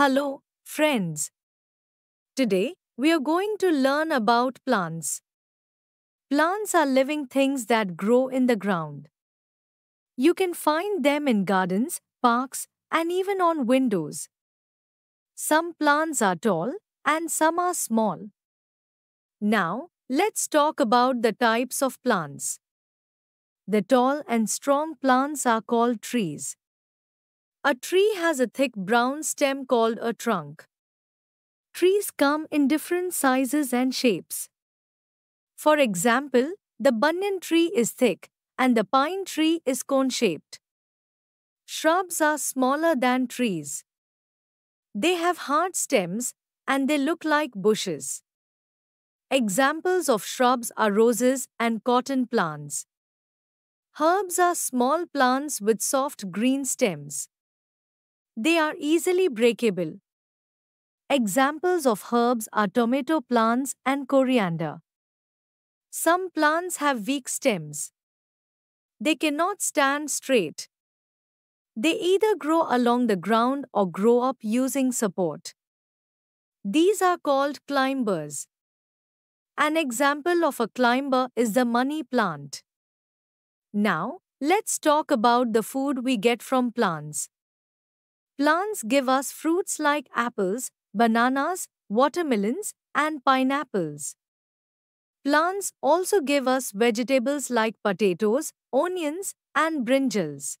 Hello, friends. Today, we are going to learn about plants. Plants are living things that grow in the ground. You can find them in gardens, parks, and even on windows. Some plants are tall and some are small. Now, let's talk about the types of plants. The tall and strong plants are called trees. A tree has a thick brown stem called a trunk. Trees come in different sizes and shapes. For example, the banyan tree is thick and the pine tree is cone-shaped. Shrubs are smaller than trees. They have hard stems and they look like bushes. Examples of shrubs are roses and cotton plants. Herbs are small plants with soft green stems. They are easily breakable. Examples of herbs are tomato plants and coriander. Some plants have weak stems. They cannot stand straight. They either grow along the ground or grow up using support. These are called climbers. An example of a climber is the money plant. Now, let's talk about the food we get from plants. Plants give us fruits like apples, bananas, watermelons, and pineapples. Plants also give us vegetables like potatoes, onions, and brinjals.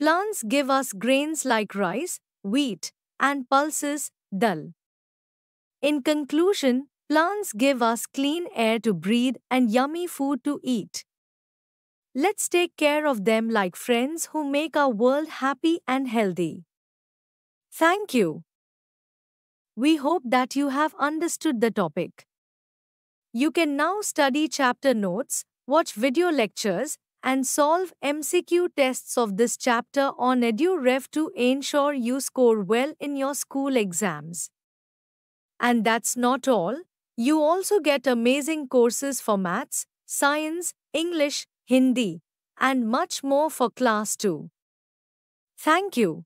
Plants give us grains like rice, wheat, and pulses, dal. In conclusion, plants give us clean air to breathe and yummy food to eat. Let's take care of them like friends who make our world happy and healthy. Thank you. We hope that you have understood the topic. You can now study chapter notes, watch video lectures, and solve MCQ tests of this chapter on EduRev to ensure you score well in your school exams. And that's not all. You also get amazing courses for maths, science, English, Hindi, and much more for Class 2. Thank you.